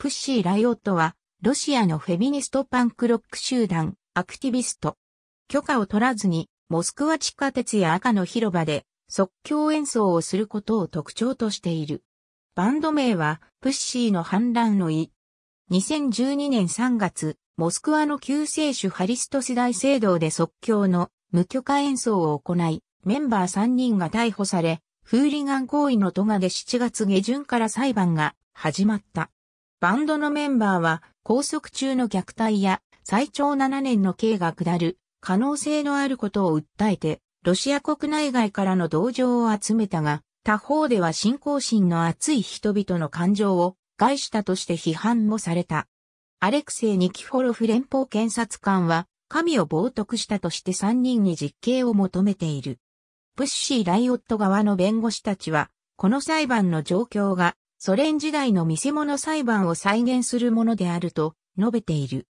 プッシー・ライオットは、ロシアのフェミニストパンクロック集団、アクティビスト。許可を取らずに、モスクワ地下鉄や赤の広場で、即興演奏をすることを特徴としている。バンド名は、プッシーの反乱の意。2012年3月、モスクワの救世主ハリストス大聖堂で即興の無許可演奏を行い、メンバー3人が逮捕され、フーリガン行為のトガで7月下旬から裁判が始まった。バンドのメンバーは拘束中の虐待や最長7年の刑が下る可能性のあることを訴えて、ロシア国内外からの同情を集めたが、他方では信仰心の厚い人々の感情を害したとして批判もされた。アレクセイ・ニキフォロフ連邦検察官は、神を冒涜したとして3人に実刑を求めている。プッシー・ライオット側の弁護士たちは、この裁判の状況がソ連時代の見せ物裁判を再現するものであると述べている。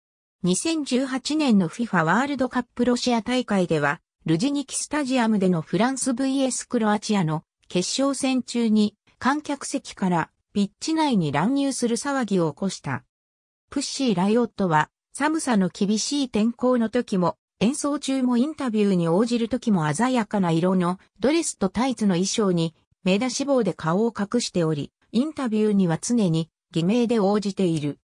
2018年の FIFA ワールドカップロシア大会では、ルジニキスタジアムでのフランス VS クロアチアの決勝戦中に観客席からピッチ内に乱入する騒ぎを起こした。プッシー・ライオットは寒さの厳しい天候の時も演奏中もインタビューに応じる時も鮮やかな色のドレスとタイツの衣装に目出し帽で顔を隠しており、インタビューには常に偽名で応じている。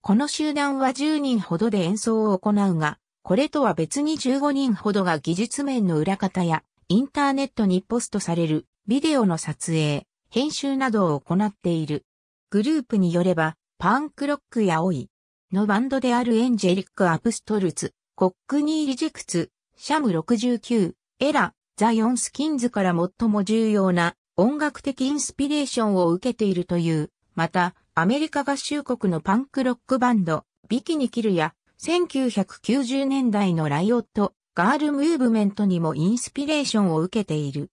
この集団は10人ほどで演奏を行うが、これとは別に15人ほどが技術面の裏方やインターネットにポストされるビデオの撮影、編集などを行っている。グループによれば、パンクロックやオイのバンドであるエンジェリック・アプストルツ、コックニー・リジェクツ、シャム69、エラ、ザ・ヨン・スキンズから最も重要な音楽的インスピレーションを受けているという、また、アメリカ合衆国のパンクロックバンド、ビキニキルや、1990年代のライオット、ガールムーブメントにもインスピレーションを受けている。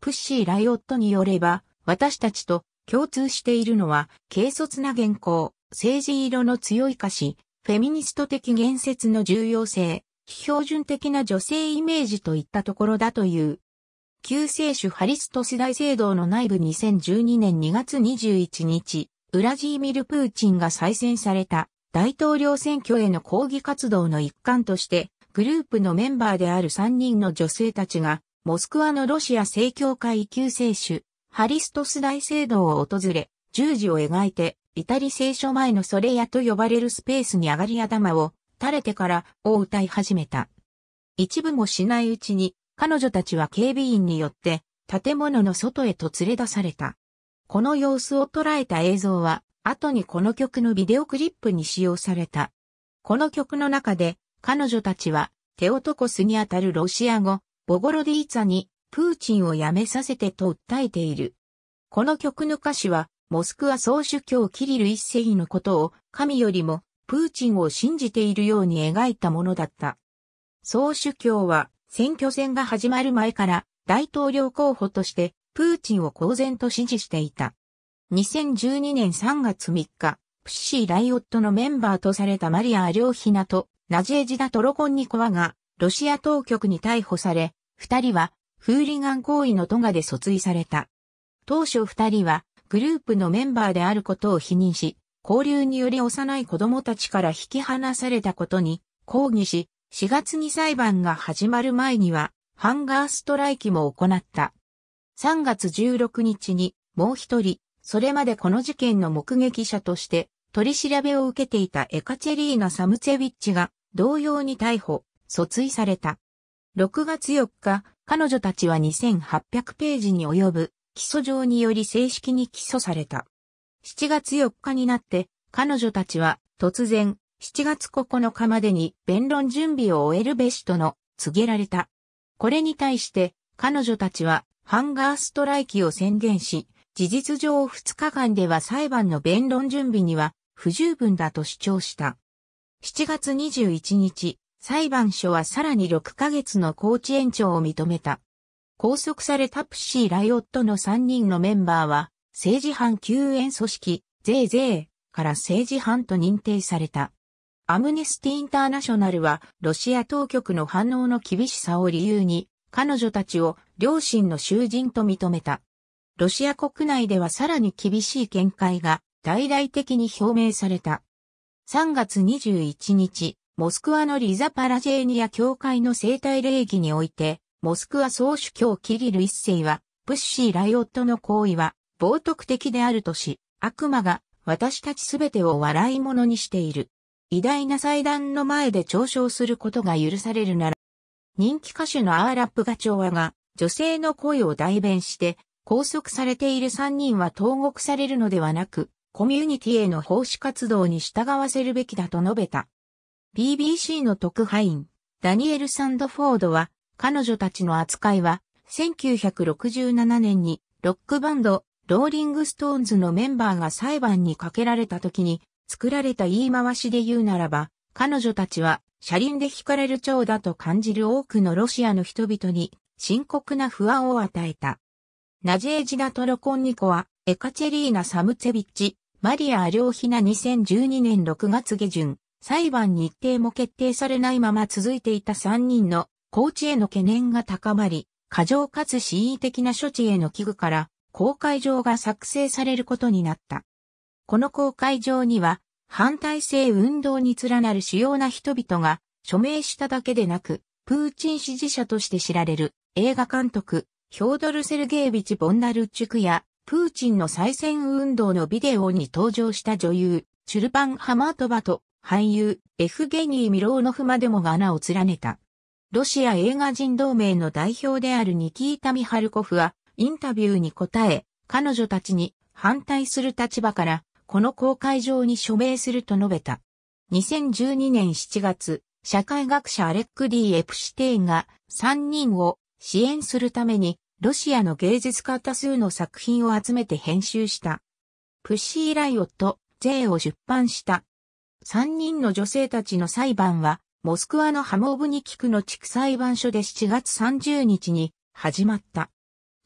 プッシー・ライオットによれば、私たちと共通しているのは、軽率な原稿、政治色の強い歌詞、フェミニスト的言説の重要性、非標準的な女性イメージといったところだという。救世主ハリストス大聖堂の内部2012年2月21日、ウラジーミル・プーチンが再選された大統領選挙への抗議活動の一環として、グループのメンバーである3人の女性たちが、モスクワのロシア正教会救世主、ハリストス大聖堂を訪れ、十字を描いて、イタリ聖書前のソレヤと呼ばれるスペースに上がり頭を垂れてからを歌い始めた。一部もしないうちに彼女たちは警備員によって建物の外へと連れ出された。この様子を捉えた映像は、後にこの曲のビデオクリップに使用された。この曲の中で、彼女たちは、テオトコスにあたるロシア語、ボゴロディーツァに、プーチンをやめさせてと訴えている。この曲の歌詞は、モスクワ総主教キリル一世のことを、神よりも、プーチンを信じているように描いたものだった。総主教は、選挙戦が始まる前から大統領候補としてプーチンを公然と支持していた。2012年3月3日、プッシー・ライオットのメンバーとされたマリア・アリョーヒナとナジエジダ・トロコンニコワがロシア当局に逮捕され、二人はフーリガン行為のトガで訴追された。当初二人はグループのメンバーであることを否認し、交流により幼い子供たちから引き離されたことに抗議し、4月に裁判が始まる前には、ハンガーストライキも行った。3月16日に、もう一人、それまでこの事件の目撃者として、取り調べを受けていたエカチェリーナ・サムツェビッチが、同様に逮捕、訴追された。6月4日、彼女たちは2800ページに及ぶ、起訴状により正式に起訴された。7月4日になって、彼女たちは突然7月9日までに弁論準備を終えるべしとの告げられた。これに対して彼女たちはハンガーストライキを宣言し、事実上2日間では裁判の弁論準備には不十分だと主張した。7月21日、裁判所はさらに6ヶ月の高知延長を認めた。拘束されたプシー・ライオットの3人のメンバーは、政治犯救援組織、ゼーゼーから政治犯と認定された。アムネスティ・インターナショナルは、ロシア当局の反応の厳しさを理由に、彼女たちを両親の囚人と認めた。ロシア国内ではさらに厳しい見解が大々的に表明された。3月21日、モスクワのリザパラジェーニア教会の生態礼儀において、モスクワ総主教キリル一世は、プッシー・ライオットの行為は冒涜的であるとし、悪魔が私たちすべてを笑い者にしている。偉大な祭壇の前で嘲笑することが許されるなら、人気歌手のアーラップガチョワが女性の声を代弁して拘束されている3人は投獄されるのではなく、コミュニティへの奉仕活動に従わせるべきだと述べた。BBC の特派員、ダニエル・サンドフォードは、彼女たちの扱いは、1967年にロックバンド、ローリング・ストーンズのメンバーが裁判にかけられた時に、作られた言い回しで言うならば、彼女たちは車輪で引かれる蝶だと感じる多くのロシアの人々に深刻な不安を与えた。ナジェージナ・トロコンニコは、エカチェリーナ・サムツェビッチ、マリア・アリョーヒナ2012年6月下旬、裁判日程も決定されないまま続いていた3人の高知への懸念が高まり、過剰かつ恣意的な処置への危惧から、公開状が作成されることになった。この公会場には、反体制運動に連なる主要な人々が署名しただけでなく、プーチン支持者として知られる映画監督、ヒョードル・セルゲービチ・ボンナルチュクや、プーチンの再選運動のビデオに登場した女優、チュルパン・ハマートバと、俳優、エフゲニー・ミローノフまでもが穴を連ねた。ロシア映画人同盟の代表であるニキータ・ミハルコフは、インタビューに答え、彼女たちに反対する立場からこの公開状に署名すると述べた。2012年7月、社会学者アレック・ディ・エプシテインが3人を支援するためにロシアの芸術家多数の作品を集めて編集した。プッシー・ライオット、税を出版した。3人の女性たちの裁判は、モスクワのハモーブニキクの地区裁判所で7月30日に始まった。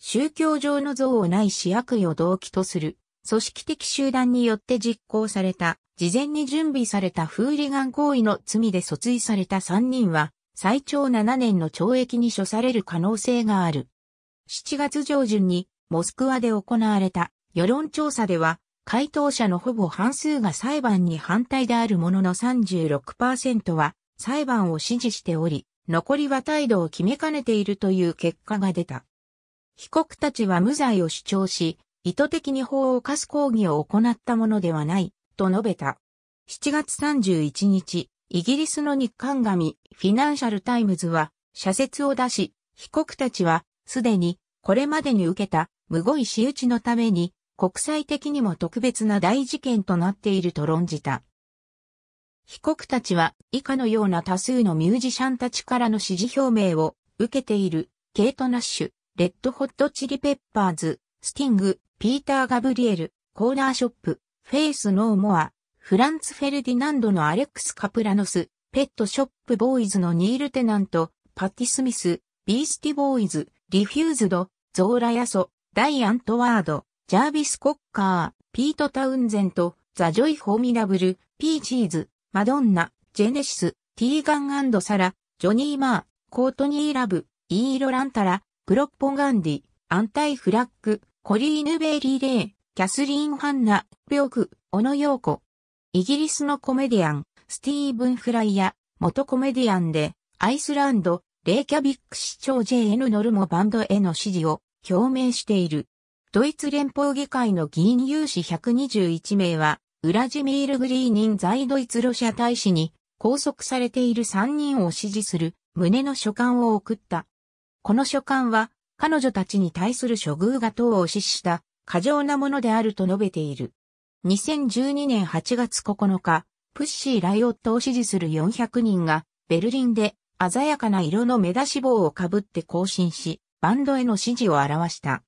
宗教上の像をないし悪意を動機とする組織的集団によって実行された、事前に準備されたフーリガン行為の罪で訴追された3人は、最長7年の懲役に処される可能性がある。7月上旬に、モスクワで行われた世論調査では、回答者のほぼ半数が裁判に反対であるものの36%は裁判を支持しており、残りは態度を決めかねているという結果が出た。被告たちは無罪を主張し、意図的に法を犯す抗議を行ったものではない、と述べた。7月31日、イギリスの日刊紙、フィナンシャルタイムズは、社説を出し、被告たちは、すでに、これまでに受けた、むごい仕打ちのために、国際的にも特別な大事件となっていると論じた。被告たちは、以下のような多数のミュージシャンたちからの支持表明を、受けている、ケイト・ナッシュ、レッド・ホット・チリ・ペッパーズ、スティング、ピーター・ガブリエル、コーナーショップ、フェイス・ノー・モア、フランツ・フェルディナンドのアレックス・カプラノス、ペット・ショップ・ボーイズのニール・テナント、パティ・スミス、ビースティ・ボーイズ、リフューズド、ゾーラ・ヤソ、ダイ・アント・ワード、ジャービス・コッカー、ピート・タウンゼント、ザ・ジョイ・フォーミラブル、ピーチーズ、マドンナ、ジェネシス、ティーガンサラ、ジョニー・マー、コートニー・ラブ、イーロ・ランタラ、プロッポン・ガンディ、アンタイ・フラッグ、コリーヌ・ベイリー・レイ、キャスリーン・ハンナ、ビョーク、小野洋子。イギリスのコメディアン、スティーブン・フライヤ、元コメディアンで、アイスランド、レイキャビック市長 JN ノルモバンドへの支持を表明している。ドイツ連邦議会の議員有志121名は、ウラジミール・グリーニン在ドイツロシア大使に拘束されている3人を支持する旨の書簡を送った。この書簡は彼女たちに対する処遇が党を持した過剰なものであると述べている。2012年8月9日、プッシー・ライオットを支持する400人がベルリンで鮮やかな色の目出し帽をかぶって行進し、バンドへの支持を表した。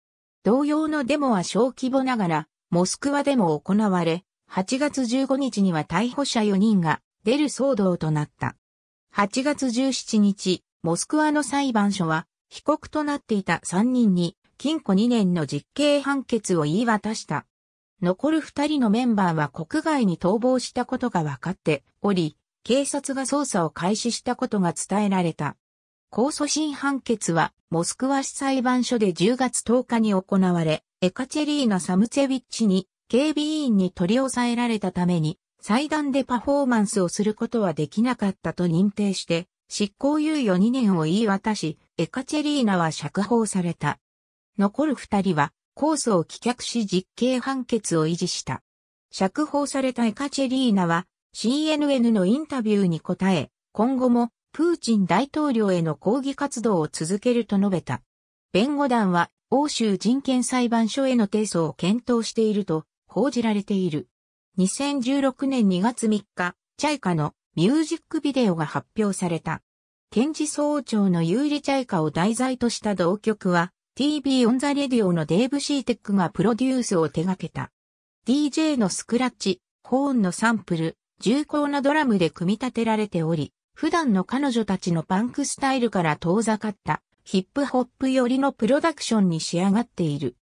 同様のデモは小規模ながら、モスクワでも行われ、8月15日には逮捕者4人が出る騒動となった。8月17日、モスクワの裁判所は被告となっていた3人に禁錮2年の実刑判決を言い渡した。残る2人のメンバーは国外に逃亡したことが分かっており、警察が捜査を開始したことが伝えられた。控訴審判決はモスクワ市裁判所で10月10日に行われ、エカチェリーナ・サムツェビッチに警備委員に取り押さえられたために、祭壇でパフォーマンスをすることはできなかったと認定して、執行猶予2年を言い渡し、エカチェリーナは釈放された。残る二人は、控訴を棄却し実刑判決を維持した。釈放されたエカチェリーナは、CNN のインタビューに答え、今後も、プーチン大統領への抗議活動を続けると述べた。弁護団は、欧州人権裁判所への提訴を検討していると報じられている。2016年2月3日、チャイカのミュージックビデオが発表された。検事総長のユーリチャイカを題材とした同曲は TV オンザレディオのデーブ・シーテックがプロデュースを手掛けた。DJ のスクラッチ、ホーンのサンプル、重厚なドラムで組み立てられており、普段の彼女たちのパンクスタイルから遠ざかったヒップホップ寄りのプロダクションに仕上がっている。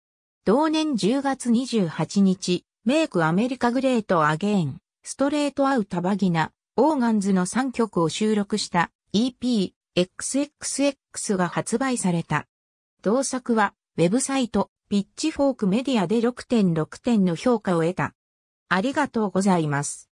同年10月28日、メイクアメリカグレートアゲイン、ストレートアウタバギナ、オーガンズの3曲を収録した EP XXX が発売された。同作はウェブサイトピッチフォークメディアで6.6点の評価を得た。ありがとうございます。